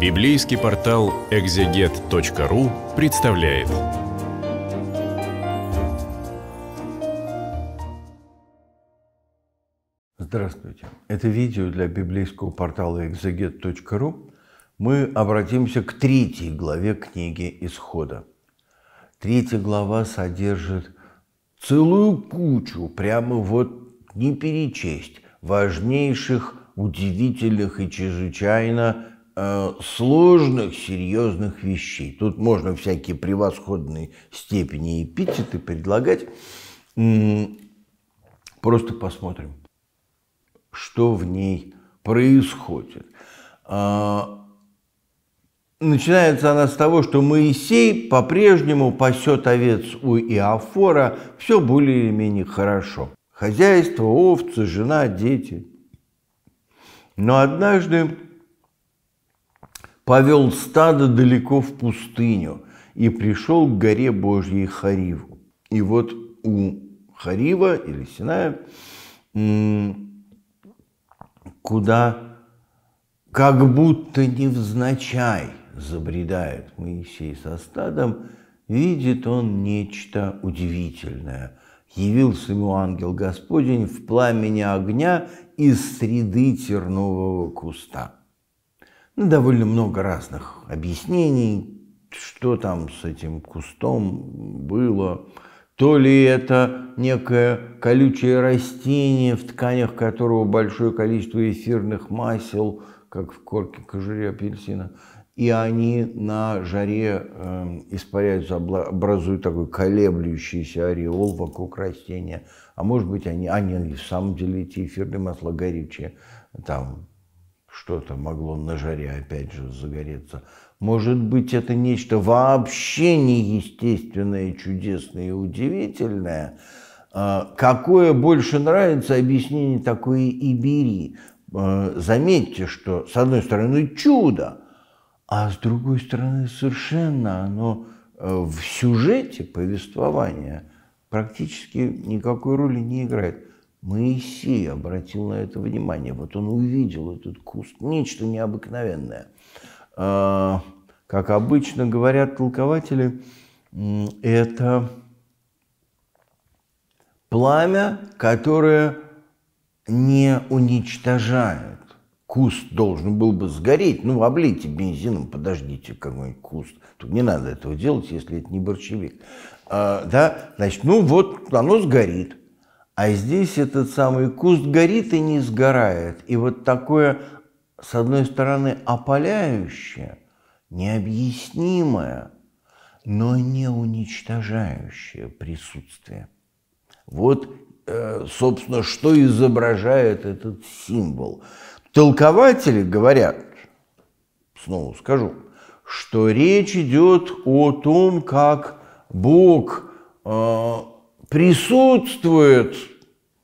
Библейский портал экзегет.ру представляет. Здравствуйте. Это видео для библейского портала экзегет.ру. Мы обратимся к третьей главе книги Исхода. Третья глава содержит целую кучу, прямо вот не перечесть, важнейших, удивительных и чрезвычайно Э, сложных, серьезных вещей. Тут можно всякие превосходные степени эпитеты предлагать. Просто посмотрим, что в ней происходит. А, начинается она с того, что Моисей по-прежнему пасет овец у Иофора, все более или менее хорошо. Хозяйство, овцы, жена, дети. Но однажды повел стадо далеко в пустыню и пришел к горе Божьей Хариву. И вот у Харива или Синая, куда как будто невзначай забредает Моисей со стадом, видит он нечто удивительное. Явился ему ангел Господень в пламени огня из среды тернового куста. Ну, довольно много разных объяснений, что там с этим кустом было. То ли это некое колючее растение, в тканях которого большое количество эфирных масел, как в корке кожуре апельсина, и они на жаре э, испаряются, образуют такой колеблющийся ореол вокруг растения. А может быть, они, они в самом деле эти эфирные масла горючие, там что-то могло на жаре опять же загореться. Может быть, это нечто вообще неестественное, чудесное и удивительное. А, какое больше нравится объяснение такое и бери. А, заметьте, что с одной стороны чудо, а с другой стороны совершенно оно э, в сюжете повествования практически никакой роли не играет. Моисей обратил на это внимание. Вот он увидел этот куст, нечто необыкновенное. А, как обычно говорят толкователи, это пламя, которое не уничтожает. Куст должен был бы сгореть. Ну, облейте бензином, подождите какой-нибудь куст. Тут не надо этого делать, если это не борщевик. А, да, значит, ну вот оно сгорит. А здесь этот самый куст горит и не сгорает. И вот такое, с одной стороны, опаляющее, необъяснимое, но не уничтожающее присутствие. Вот, э, собственно, что изображает этот символ. Толкователи говорят, снова скажу, что речь идет о том, как Бог э, присутствует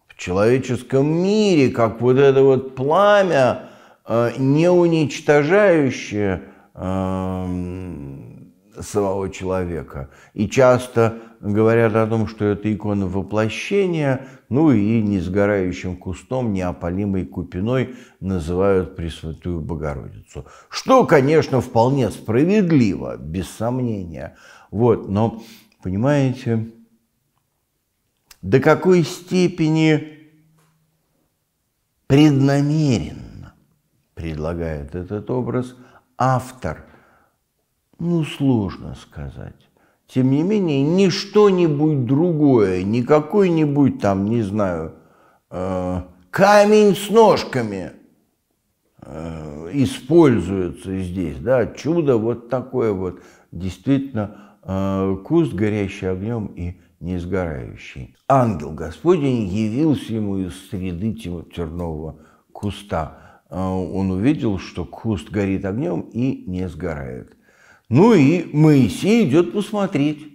в человеческом мире, как вот это вот пламя, э, не уничтожающее эм, самого человека. И часто говорят о том, что это икона воплощения, ну и не сгорающим кустом, неопалимой купиной называют Пресвятую Богородицу. Что, конечно, вполне справедливо, без сомнения. Вот, но, понимаете, до какой степени преднамеренно предлагает этот образ автор, ну, сложно сказать. Тем не менее, ни что-нибудь другое, ни какой-нибудь там, не знаю, э, камень с ножками э, используется здесь, да, чудо вот такое вот, действительно, э, куст, горящий огнем и неизгорающий. Ангел Господень явился ему из среды тернового куста. А, он увидел, что куст горит огнем и не сгорает. Ну и Моисей идет посмотреть.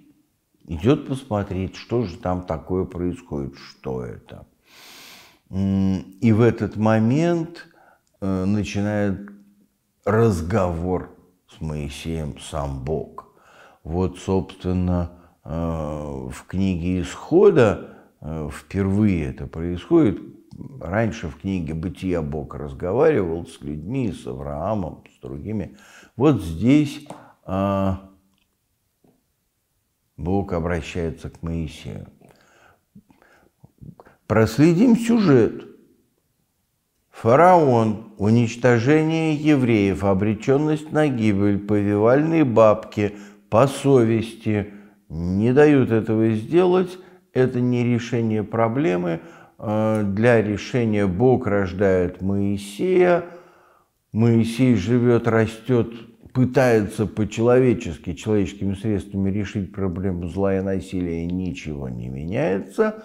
Идет посмотреть, что же там такое происходит, что это. И в этот момент э, начинает разговор с Моисеем сам Бог. Вот, собственно, Э, в книге Исхода э, впервые это происходит. Раньше в книге «Бытия» Бог разговаривал с людьми, с Авраамом, с другими. Вот здесь э, Бог обращается к Моисею. Проследим сюжет. Фараон, уничтожение евреев, обреченность на гибель, повивальные бабки, по совести, не дают этого сделать, это не решение проблемы. А, для решения Бог рождает Моисея, Моисей живет, растет, пытается по-человечески, человеческими средствами решить проблему зла и насилия, и ничего не меняется.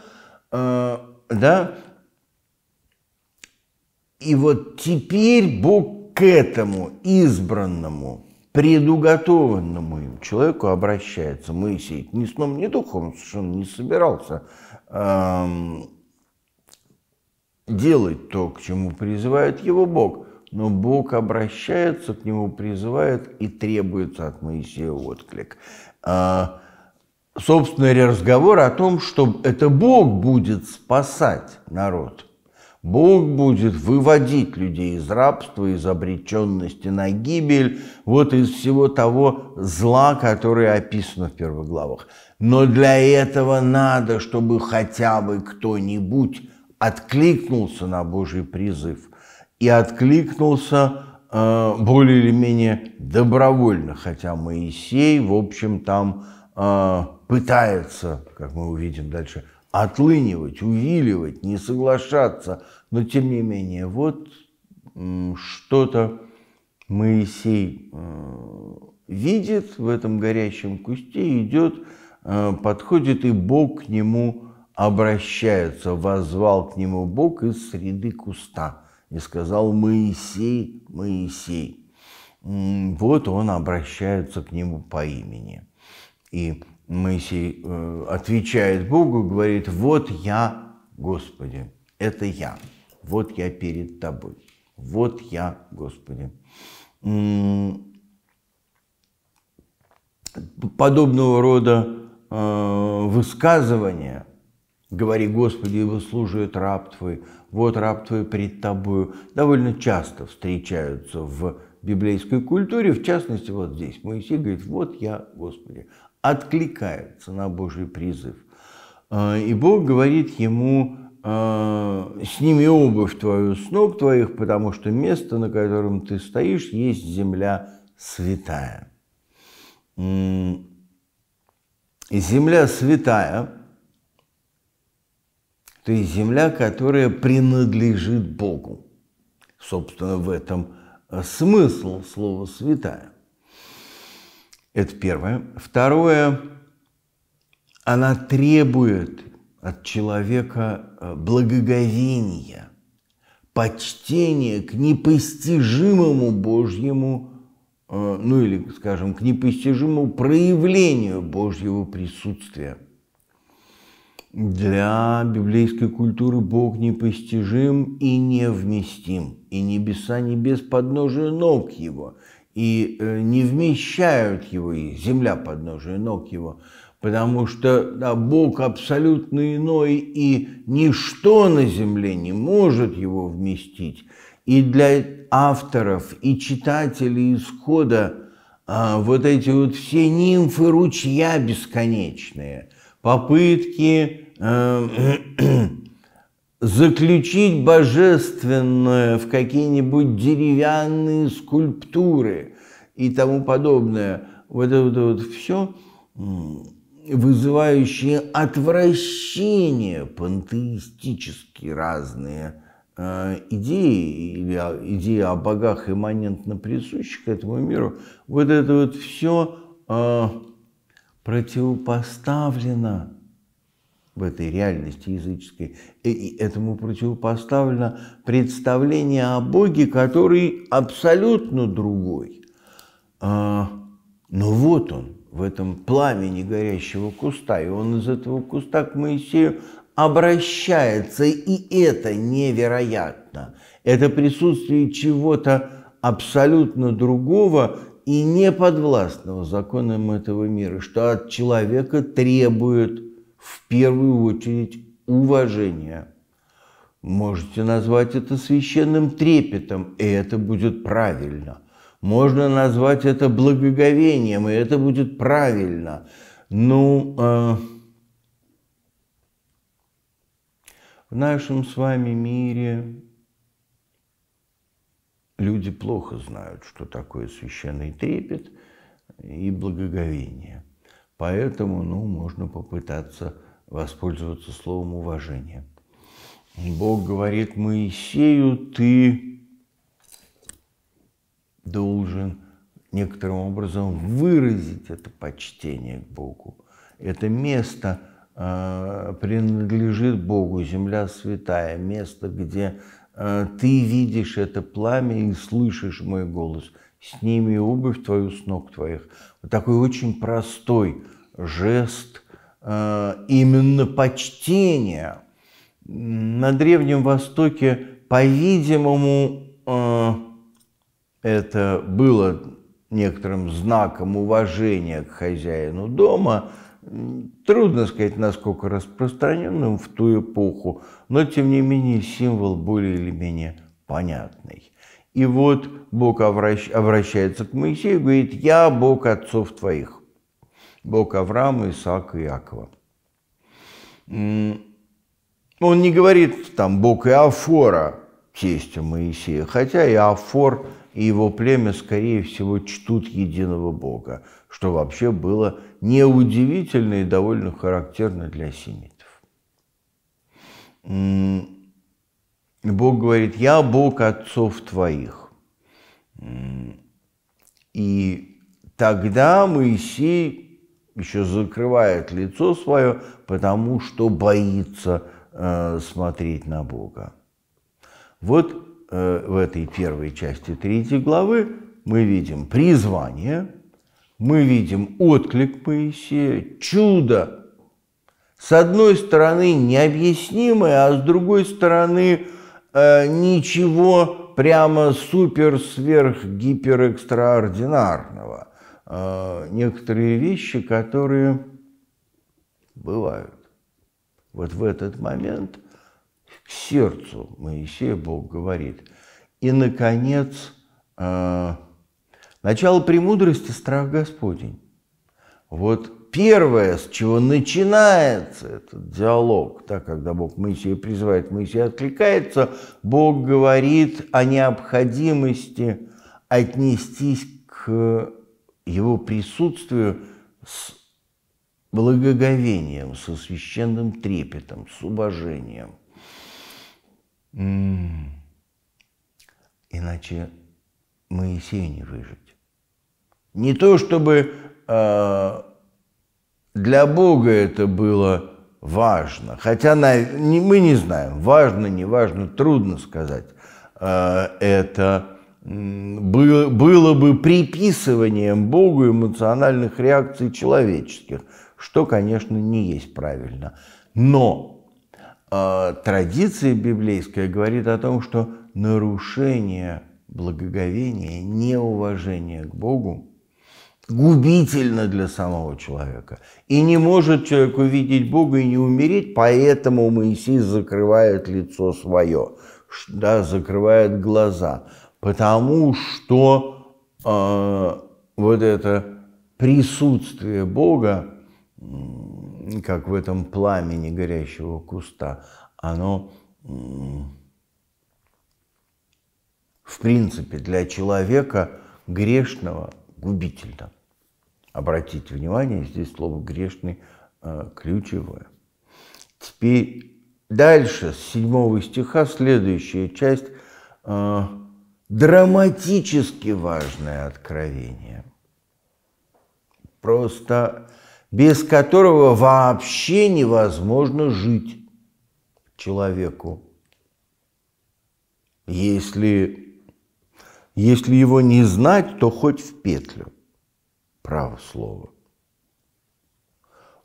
А, да? И вот теперь Бог к этому избранному – предуготованному им человеку обращается Моисей. Ни сном, ни духом, он совершенно не собирался эм, делать то, к чему призывает его Бог. Но Бог обращается к нему, призывает и требуется от Моисея отклик. А, собственно, разговор о том, что это Бог будет спасать народ – Бог будет выводить людей из рабства, из обреченности на гибель, вот из всего того зла, которое описано в первых главах. Но для этого надо, чтобы хотя бы кто-нибудь откликнулся на Божий призыв и откликнулся э, более или менее добровольно, хотя Моисей, в общем, там э, пытается, как мы увидим дальше, отлынивать, увиливать, не соглашаться, но тем не менее, вот что-то Моисей э, видит в этом горящем кусте, идет, э, подходит, и Бог к нему обращается, возвал к нему Бог из среды куста и сказал «Моисей, Моисей». Вот он обращается к нему по имени. И Моисей э, отвечает Богу, говорит, вот я, Господи, это я, вот я перед Тобой, вот я, Господи. Подобного рода э, высказывания, говори, Господи, его служит раб Твой, вот раб Твой пред Тобою, довольно часто встречаются в библейской культуре, в частности, вот здесь Моисей говорит, вот я, Господи, откликается на Божий призыв. А, и Бог говорит ему, «А, сними обувь твою с ног твоих, потому что место, на котором ты стоишь, есть земля святая. Земля святая, то есть земля, которая принадлежит Богу. Собственно, в этом э, смысл слова «святая». Это первое. Второе, она требует от человека э, благоговения, почтения к непостижимому Божьему, э, ну или, скажем, к непостижимому проявлению Божьего присутствия. Для библейской культуры Бог непостижим и невместим, и небеса не без подножия ног его – и э, не вмещают его, и земля подножия ног его, потому что да, Бог абсолютно иной, и ничто на земле не может его вместить. И для авторов, и читателей исхода а, вот эти вот все нимфы ручья бесконечные, попытки э, заключить божественное в какие-нибудь деревянные скульптуры и тому подобное. Вот это вот, вот все вызывающие отвращение пантеистические разные э, идеи или идеи о богах имманентно присущих этому миру, вот это вот все э, противопоставлено в этой реальности языческой. И этому противопоставлено представление о Боге, который абсолютно другой. А, но вот он в этом пламени горящего куста, и он из этого куста к Моисею обращается, и это невероятно. Это присутствие чего-то абсолютно другого и неподвластного законам этого мира, что от человека требует в первую очередь уважение. Можете назвать это священным трепетом, и это будет правильно. Можно назвать это благоговением, и это будет правильно. Ну, э, в нашем с вами мире люди плохо знают, что такое священный трепет и благоговение – Поэтому, ну, можно попытаться воспользоваться словом уважения. Бог говорит Моисею, ты должен некоторым образом выразить это почтение к Богу. Это место э, принадлежит Богу, земля святая, место, где э, ты видишь это пламя и слышишь мой голос – сними обувь твою с ног твоих. Вот такой очень простой жест э, именно почтения. На Древнем Востоке, по-видимому, э, это было некоторым знаком уважения к хозяину дома, трудно сказать, насколько распространенным в ту эпоху, но тем не менее символ более или менее понятный. И вот Бог обращается к Моисею и говорит, «Я Бог отцов твоих». Бог Авраама, Исаака и Иакова. Он не говорит там Бог и Иофора, тестя Моисея, хотя и Афор и его племя, скорее всего, чтут единого Бога, что вообще было неудивительно и довольно характерно для семитов. Бог говорит, я Бог отцов твоих. И тогда Моисей еще закрывает лицо свое, потому что боится э, смотреть на Бога. Вот э, в этой первой части третьей главы мы видим призвание, мы видим отклик Моисея, чудо. С одной стороны необъяснимое, а с другой стороны – Э, ничего прямо супер сверх гипер экстраординарного. Э, некоторые вещи, которые бывают. Вот в этот момент к сердцу Моисея Бог говорит. И, наконец, э, начало премудрости – страх Господень. Вот первое, с чего начинается этот диалог, так когда Бог Моисея призывает, Моисей откликается, Бог говорит о необходимости отнестись к его присутствию с благоговением, со священным трепетом, с уважением. Иначе Моисею не выжить. Не то чтобы а, для Бога это было важно. Хотя на, не, мы не знаем, важно, не важно, трудно сказать. Э, это было, было бы приписыванием Богу эмоциональных реакций человеческих, что, конечно, не есть правильно. Но э, традиция библейская говорит о том, что нарушение благоговения, неуважение к Богу губительно для самого человека. И не может человек увидеть Бога и не умереть, поэтому Моисей закрывает лицо свое, да, закрывает глаза, потому что э, вот это присутствие Бога, как в этом пламени горящего куста, оно в принципе для человека грешного губительно. Обратите внимание, здесь слово «грешный» э, ключевое. Теперь дальше, с 7 стиха, следующая часть э, драматически важное откровение, просто без которого вообще невозможно жить человеку, если, если его не знать, то хоть в петлю – право слова.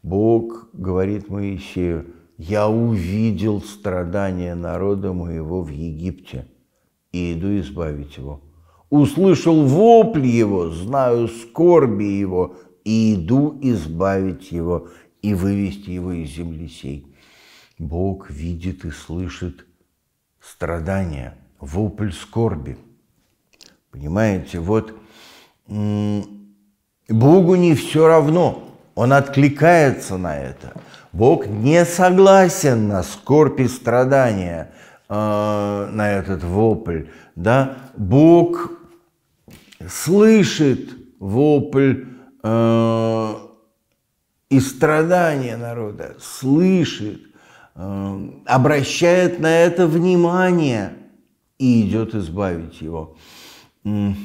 Бог говорит Моисею, я увидел страдания народа моего в Египте и иду избавить его. Услышал вопль его, знаю скорби его и иду избавить его и вывести его из земли сей. Бог видит и слышит страдания, вопль скорби. Понимаете, вот Богу не все равно. Он откликается на это. Бог не согласен на скорбь и страдания, э, на этот вопль. Да? Бог слышит вопль э, и страдания народа, слышит, э, обращает на это внимание и идет избавить его. Mm.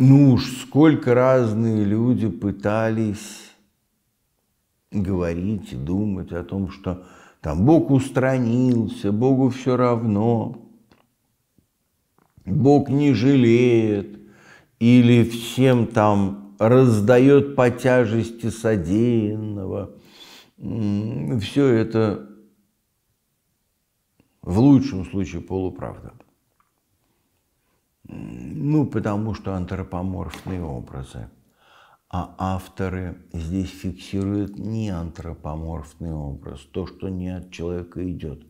Ну уж сколько разные люди пытались говорить, думать о том, что там Бог устранился, Богу все равно, Бог не жалеет, или всем там раздает по тяжести содеянного. Все это в лучшем случае полуправда. Ну, потому что антропоморфные образы. А авторы здесь фиксируют не антропоморфный образ, то, что не от человека идет.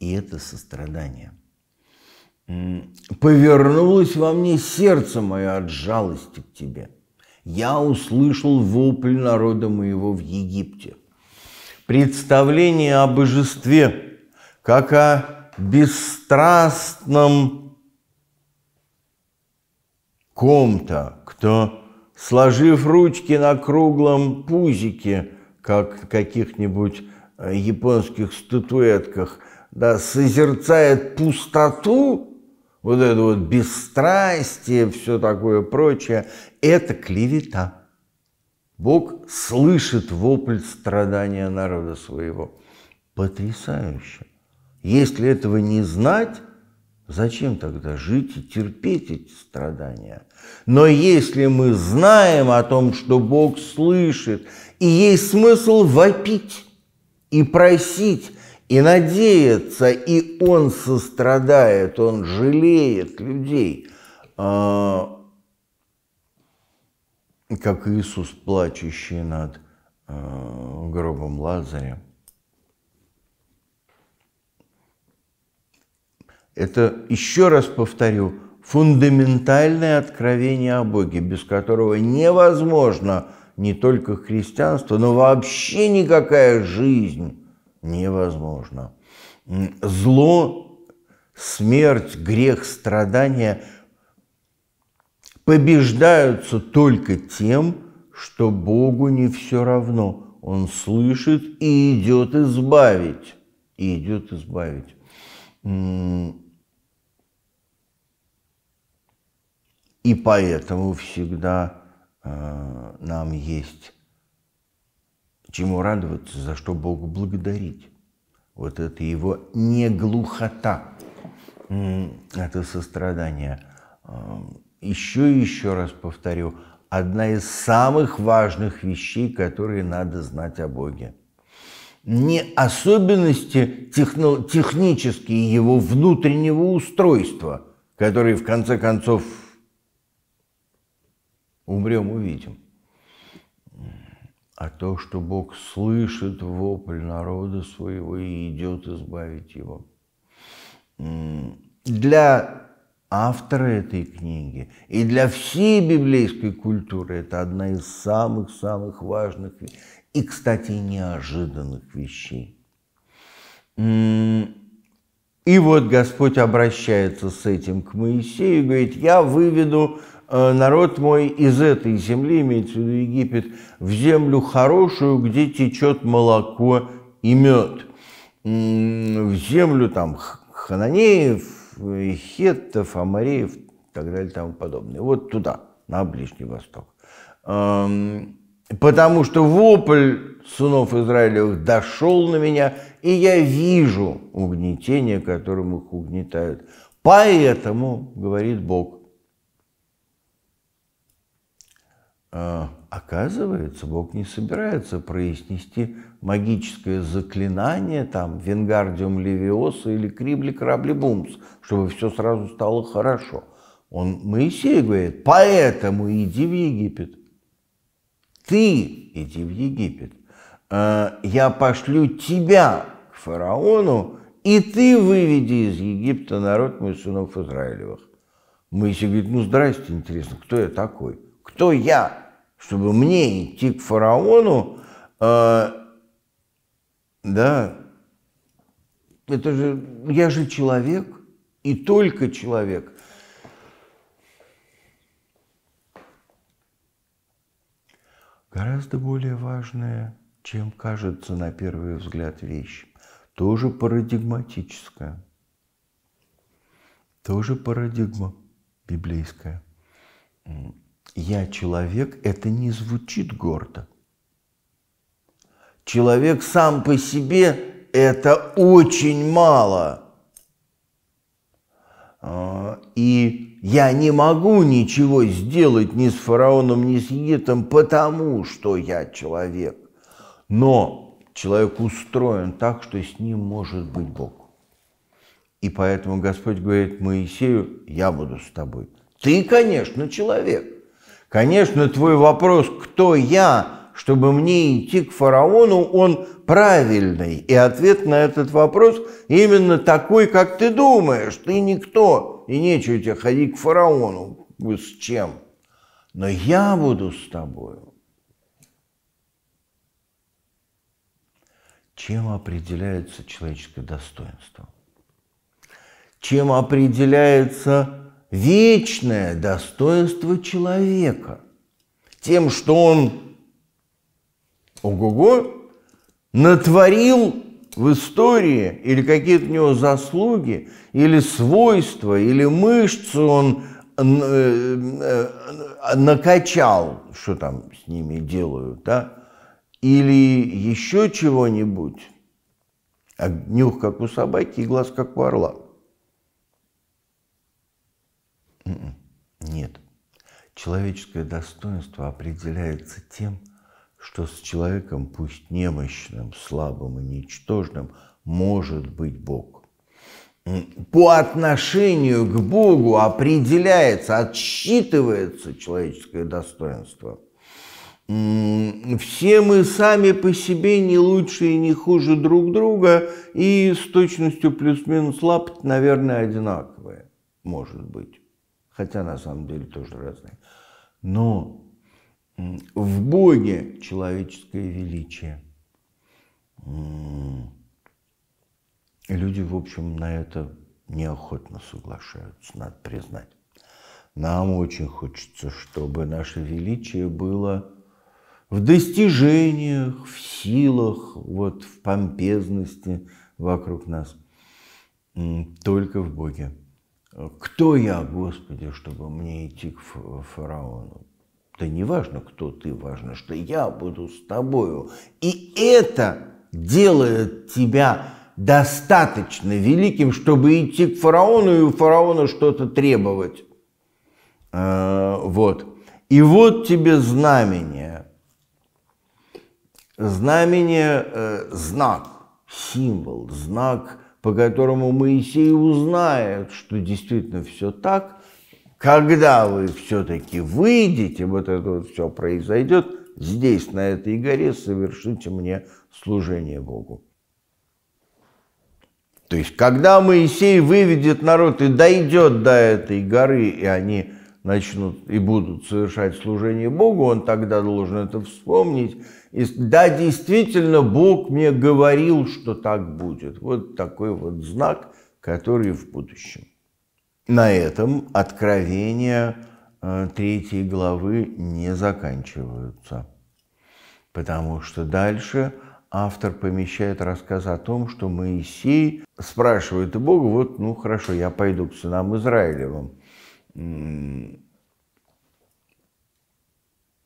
И это сострадание. «Повернулось во мне сердце мое от жалости к тебе. Я услышал вопль народа моего в Египте. Представление о божестве, как о бесстрастном ком-то, кто, сложив ручки на круглом пузике, как каких-нибудь э, японских статуэтках, да, созерцает пустоту, вот это вот бесстрастие, все такое прочее, это клевета. Бог слышит вопль страдания народа своего. Потрясающе. Если этого не знать, Зачем тогда жить и терпеть эти страдания? Но если мы знаем о том, что Бог слышит, и есть смысл вопить, и просить, и надеяться, и Он сострадает, Он жалеет людей, а, как Иисус, плачущий над а, гробом Лазаря. Это, еще раз повторю, фундаментальное откровение о Боге, без которого невозможно не только христианство, но вообще никакая жизнь невозможна. Зло, смерть, грех, страдания побеждаются только тем, что Богу не все равно. Он слышит и идет избавить. И идет избавить. И поэтому всегда э, нам есть чему радоваться, за что Богу благодарить. Вот это его не глухота, это сострадание. Э, еще и еще раз повторю, одна из самых важных вещей, которые надо знать о Боге. Не особенности техно- технические его внутреннего устройства, которые в конце концов Умрем, увидим. А то, что Бог слышит вопль народа своего и идет избавить его. Для автора этой книги и для всей библейской культуры это одна из самых-самых важных и, кстати, неожиданных вещей. И вот Господь обращается с этим к Моисею и говорит, я выведу Э, народ мой из этой земли, имеется в виду Египет, в землю хорошую, где течет молоко и мед. В землю там хананеев, э, хеттов, амареев и так далее и тому подобное. Вот туда, на Ближний Восток. Эм, потому что вопль сынов Израилевых дошел на меня, и я вижу угнетение, которым их угнетают. Поэтому, говорит Бог, А, оказывается, Бог не собирается произнести магическое заклинание, там, Венгардиум Левиоса или Крибли Крабли Бумс, чтобы все сразу стало хорошо. Он Моисей говорит, поэтому иди в Египет. Ты иди в Египет. «А, я пошлю тебя к фараону, и ты выведи из Египта народ мой сынов Израилевых. Моисей говорит, ну здрасте, интересно, кто я такой? Кто я? чтобы мне идти к фараону, э, да, это же, я же человек, и только человек. Гораздо более важная, чем кажется на первый взгляд вещь, тоже парадигматическая, тоже парадигма библейская. «Я человек» это не звучит гордо. Человек сам по себе – это очень мало. А, и я не могу ничего сделать ни с фараоном, ни с Египтом, потому что я человек. Но человек устроен так, что с ним может быть Бог. И поэтому Господь говорит Моисею, я буду с тобой. Ты, конечно, человек. Конечно, твой вопрос «Кто я?», чтобы мне идти к фараону, он правильный. И ответ на этот вопрос именно такой, как ты думаешь. Ты никто, и нечего тебе ходить к фараону. С чем? Но я буду с тобою. Чем определяется человеческое достоинство? Чем определяется вечное достоинство человека. Тем, что он, ого-го, натворил в истории, или какие-то у него заслуги, или свойства, или мышцы он э, э, накачал, что там с ними делают, да, или еще чего-нибудь, а нюх как у собаки и глаз как у орла. Нет. Человеческое достоинство определяется тем, что с человеком, пусть немощным, слабым и ничтожным, может быть Бог. По отношению к Богу определяется, отсчитывается человеческое достоинство. Все мы сами по себе не лучше и не хуже друг друга, и с точностью плюс-минус лапать, наверное, одинаковые, может быть хотя на самом деле тоже разные. Но в Боге человеческое величие. Люди, в общем, на это неохотно соглашаются, надо признать. Нам очень хочется, чтобы наше величие было в достижениях, в силах, вот в помпезности вокруг нас, только в Боге. Кто я, Господи, чтобы мне идти к фараону? Да не важно, кто ты, важно, что я буду с тобою. И это делает тебя достаточно великим, чтобы идти к фараону и у фараона что-то требовать. А, вот. И вот тебе знамение. Знамение, э, знак, символ, знак – по которому Моисей узнает, что действительно все так, когда вы все-таки выйдете, вот это вот все произойдет, здесь, на этой горе, совершите мне служение Богу. То есть, когда Моисей выведет народ и дойдет до этой горы, и они начнут и будут совершать служение Богу, он тогда должен это вспомнить и, да, действительно, Бог мне говорил, что так будет. Вот такой вот знак, который в будущем. На этом откровения э, третьей главы не заканчиваются, потому что дальше автор помещает рассказ о том, что Моисей спрашивает у Бога, вот, ну хорошо, я пойду к сынам Израилевым,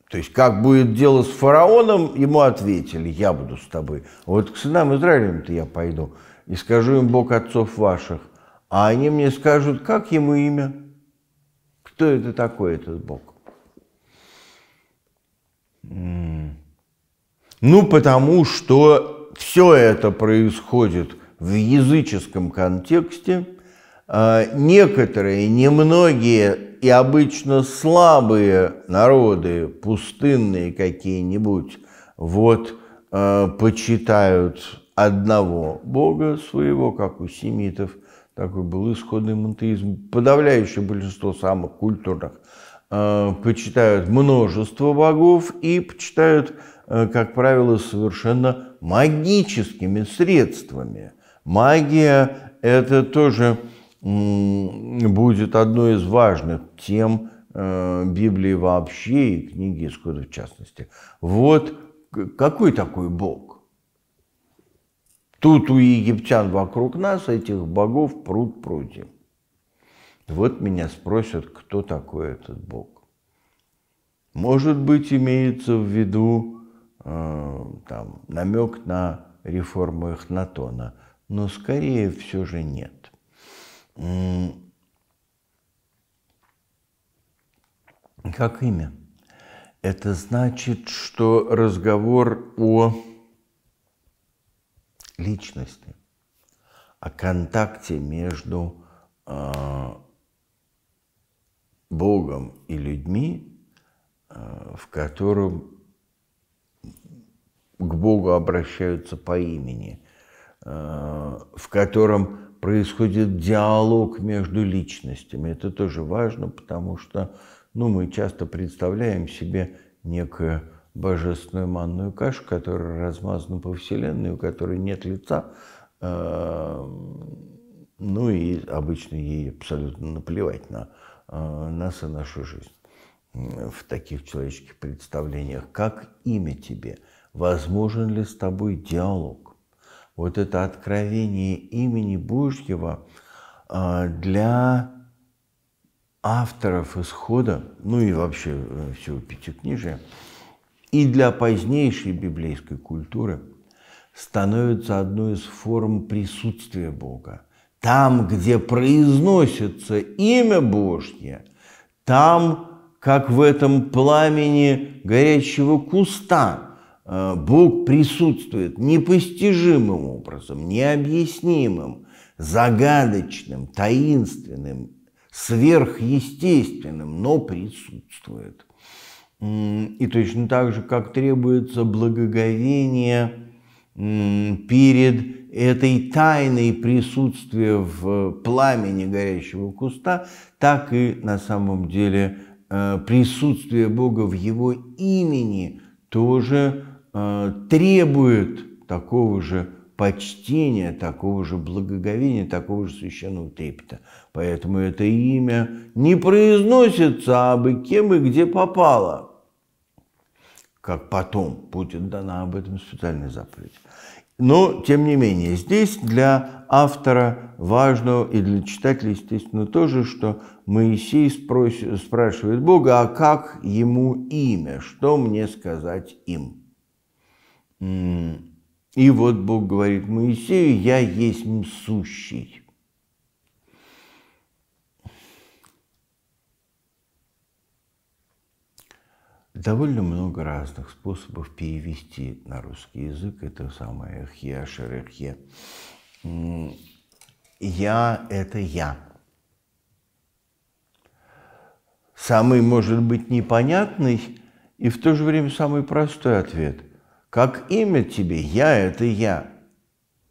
то есть, как будет дело с фараоном, ему ответили, я буду с тобой. А вот к сынам Израилем-то я пойду и скажу им Бог отцов ваших. А они мне скажут, как ему имя? Кто это такой, этот Бог? Ну, потому что все это происходит в языческом контексте – а, некоторые, немногие и обычно слабые народы, пустынные какие-нибудь, вот а, почитают одного бога своего, как у семитов, такой был исходный монотеизм, подавляющее большинство самых культурных, а, почитают множество богов и почитают, как правило, совершенно магическими средствами. Магия – это тоже будет одной из важных тем э, Библии вообще и книги Исхода в частности. Вот какой такой Бог? Тут у египтян вокруг нас этих богов пруд пруди. Вот меня спросят, кто такой этот Бог. Может быть, имеется в виду э, там, намек на реформу Эхнатона, но скорее все же нет. Как имя? Это значит, что разговор о личности, о контакте между э, Богом и людьми, э, в котором к Богу обращаются по имени, э, в котором происходит диалог между личностями. Это тоже важно, потому что ну, мы часто представляем себе некую божественную манную кашу, которая размазана по Вселенной, у которой нет лица, э, ну и обычно ей абсолютно наплевать на э, нас и нашу жизнь в таких человеческих представлениях. Как имя тебе? Возможен ли с тобой диалог? вот это откровение имени Божьего а, для авторов исхода, ну и вообще э, всего Пятикнижия, и для позднейшей библейской культуры становится одной из форм присутствия Бога. Там, где произносится имя Божье, там, как в этом пламени горящего куста, Э, Бог присутствует непостижимым образом, необъяснимым, загадочным, таинственным, сверхъестественным, но присутствует. И точно так же, как требуется благоговение перед этой тайной присутствия в пламени горящего куста, так и на самом деле э, присутствие Бога в его имени тоже Э, требует такого же почтения, такого же благоговения, такого же священного трепета. Поэтому это имя не произносится а бы кем и где попало, как потом будет дана об этом специальная заповедь. Но, тем не менее, здесь для автора важно и для читателя, естественно, тоже, что Моисей спроси, спрашивает Бога, а как ему имя, что мне сказать им? И вот Бог говорит Моисею, я есть сущий. Довольно много разных способов перевести на русский язык это самое «эхе», «шерехе». «Я» – это «я». Самый, может быть, непонятный и в то же время самый простой ответ – как имя тебе? Я – это я.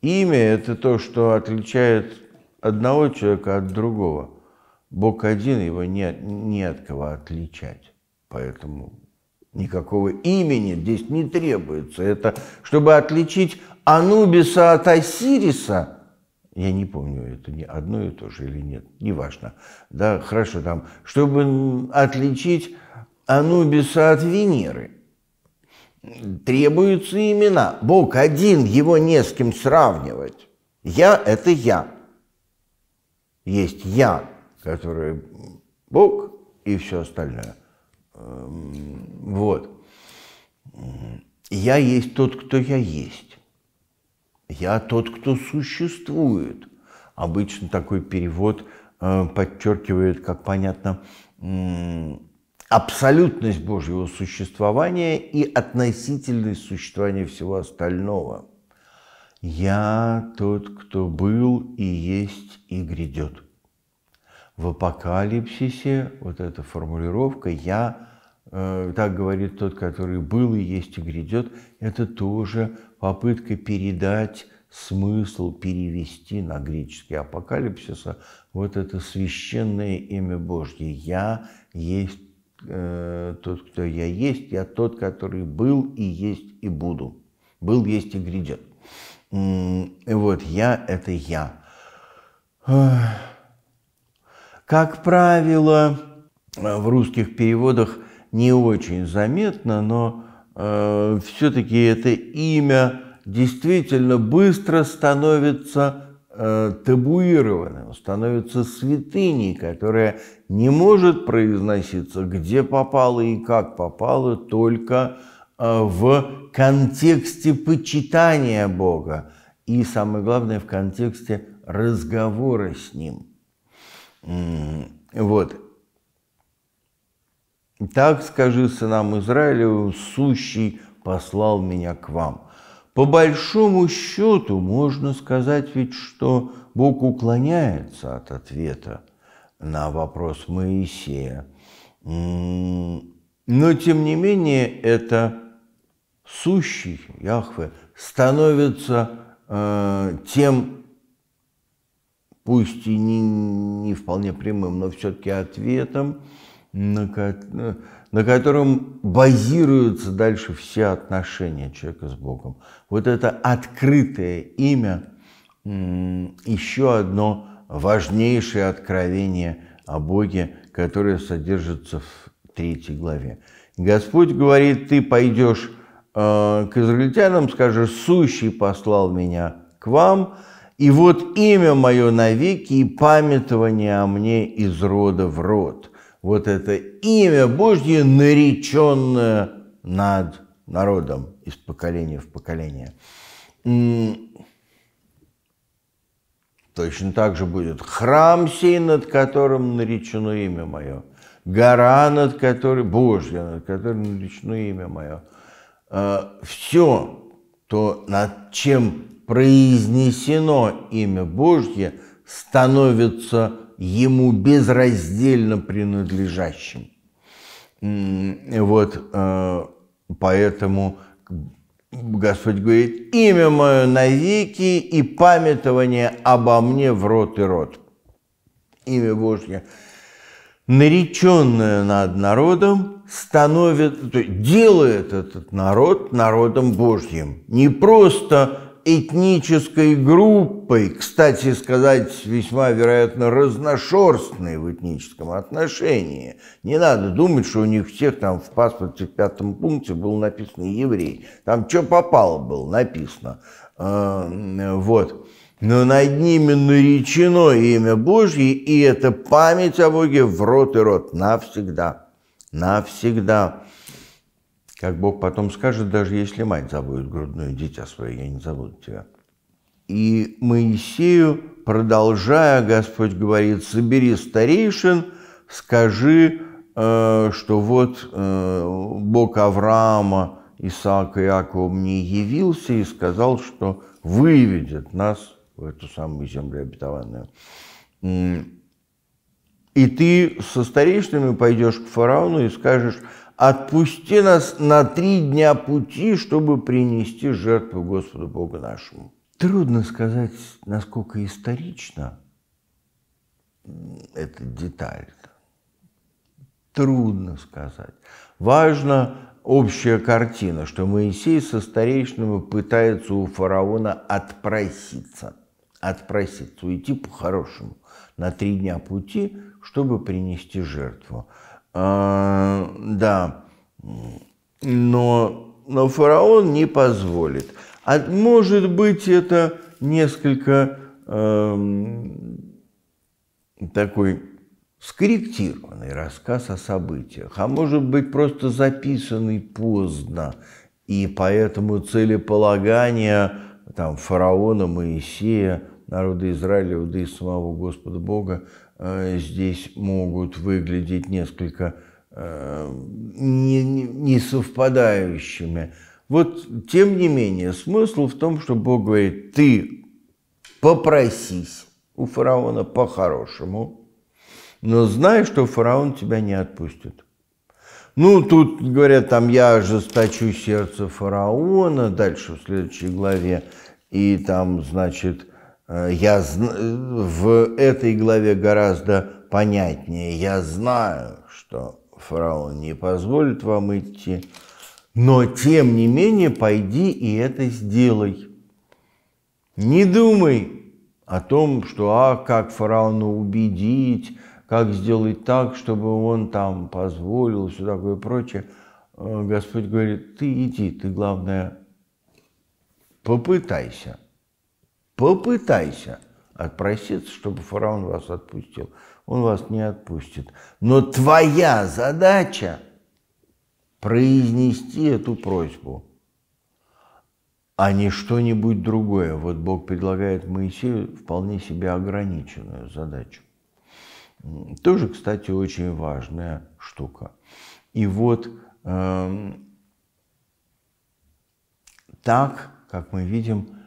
Имя – это то, что отличает одного человека от другого. Бог один, его не, не от кого отличать. Поэтому никакого имени здесь не требуется. Это чтобы отличить Анубиса от Осириса – я не помню, это не одно и то же или нет, неважно. Да, хорошо, там, чтобы отличить Анубиса от Венеры требуются имена. Бог один, его не с кем сравнивать. Я – это я. Есть я, который Бог и все остальное. Эм, вот. Я есть тот, кто я есть. Я тот, кто существует. Обычно такой перевод э, подчеркивает, как понятно, абсолютность Божьего существования и относительность существования всего остального. «Я тот, кто был и есть и грядет». В апокалипсисе вот эта формулировка «я», э, так говорит тот, который был и есть и грядет, это тоже попытка передать смысл, перевести на греческий апокалипсиса вот это священное имя Божье «я есть Э, тот, кто я есть, я тот, который был и есть и буду. Был, есть и грядет. И вот я – это я. Как правило, в русских переводах не очень заметно, но э, все-таки это имя действительно быстро становится Э, табуированным, становится святыней, которая не может произноситься где попало и как попало, только э, в контексте почитания Бога и, самое главное, в контексте разговора с Ним. Вот. Так скажи сынам Израилевым, сущий послал меня к вам – по большому счету можно сказать ведь, что Бог уклоняется от ответа на вопрос Моисея. Но тем не менее это сущий Яхве становится э, тем, пусть и не, не вполне прямым, но все-таки ответом, на, ко на котором базируются дальше все отношения человека с Богом. Вот это открытое имя – еще одно важнейшее откровение о Боге, которое содержится в третьей главе. Господь говорит, ты пойдешь э, к израильтянам, скажешь, сущий послал меня к вам, и вот имя мое навеки и памятование о мне из рода в род вот это имя Божье, нареченное над народом из поколения в поколение. Точно так же будет храм сей, над которым наречено имя мое, гора, над которой, Божья, над которой наречено имя мое. Э, Все, то над чем произнесено имя Божье, становится ему безраздельно принадлежащим. Вот э, поэтому Господь говорит, имя мое навеки и памятование обо мне в рот и рот. Имя Божье, нареченное над народом, становит, делает этот народ народом Божьим. Не просто этнической группой, кстати сказать, весьма, вероятно, разношерстной в этническом отношении. Не надо думать, что у них всех там в паспорте в пятом пункте был написан «еврей». Там что попало было написано. А, вот. Но над ними наречено имя Божье, и это память о Боге в рот и рот навсегда. Навсегда. Как Бог потом скажет, даже если мать забудет грудное дитя свое, я не забуду тебя. И Моисею, продолжая, Господь говорит, собери старейшин, скажи, э, что вот э, Бог Авраама, Исаака Иакова мне явился и сказал, что выведет нас в эту самую землю обетованную. И ты со старейшинами пойдешь к фараону и скажешь, отпусти нас на три дня пути, чтобы принести жертву Господу Богу нашему. Трудно сказать, насколько исторично эта деталь. Трудно сказать. Важна общая картина, что Моисей со старейшинами пытается у фараона отпроситься, отпроситься, уйти по-хорошему на три дня пути, чтобы принести жертву. А, да, но, но фараон не позволит. А может быть, это несколько э, такой скорректированный рассказ о событиях, а может быть, просто записанный поздно, и поэтому целеполагание там, фараона, Моисея, народа Израиля, да и самого Господа Бога Э, здесь могут выглядеть несколько э, не, не, совпадающими. Вот, тем не менее, смысл в том, что Бог говорит, ты попросись у фараона по-хорошему, но знай, что фараон тебя не отпустит. Ну, тут говорят, там я ожесточу сердце фараона, дальше в следующей главе, и там, значит, Э, я э, в этой главе гораздо понятнее. Я знаю, что фараон не позволит вам идти, но тем не менее пойди и это сделай. Не думай о том, что а как фараона убедить, как сделать так, чтобы он там позволил, все такое прочее. Э, Господь говорит, ты иди, ты главное попытайся попытайся отпроситься, чтобы фараон вас отпустил. Он вас не отпустит. Но твоя задача произнести эту просьбу, а не что-нибудь другое. Вот Бог предлагает Моисею вполне себе ограниченную задачу. Тоже, кстати, очень важная штука. И вот э, так, как мы видим,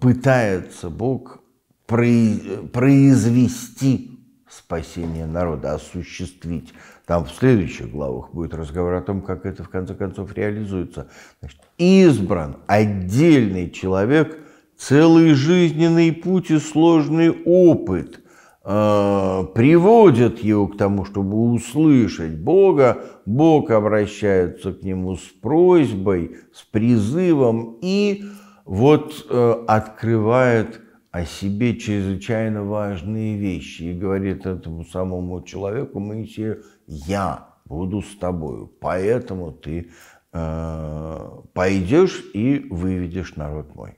пытается Бог произвести спасение народа, осуществить. Там в следующих главах будет разговор о том, как это в конце концов реализуется. Значит, избран отдельный человек, целый жизненный путь и сложный опыт э, приводят его к тому, чтобы услышать Бога. Бог обращается к нему с просьбой, с призывом и вот э, открывает о себе чрезвычайно важные вещи и говорит этому самому человеку Моисею, я буду с тобою, поэтому ты э, пойдешь и выведешь народ мой.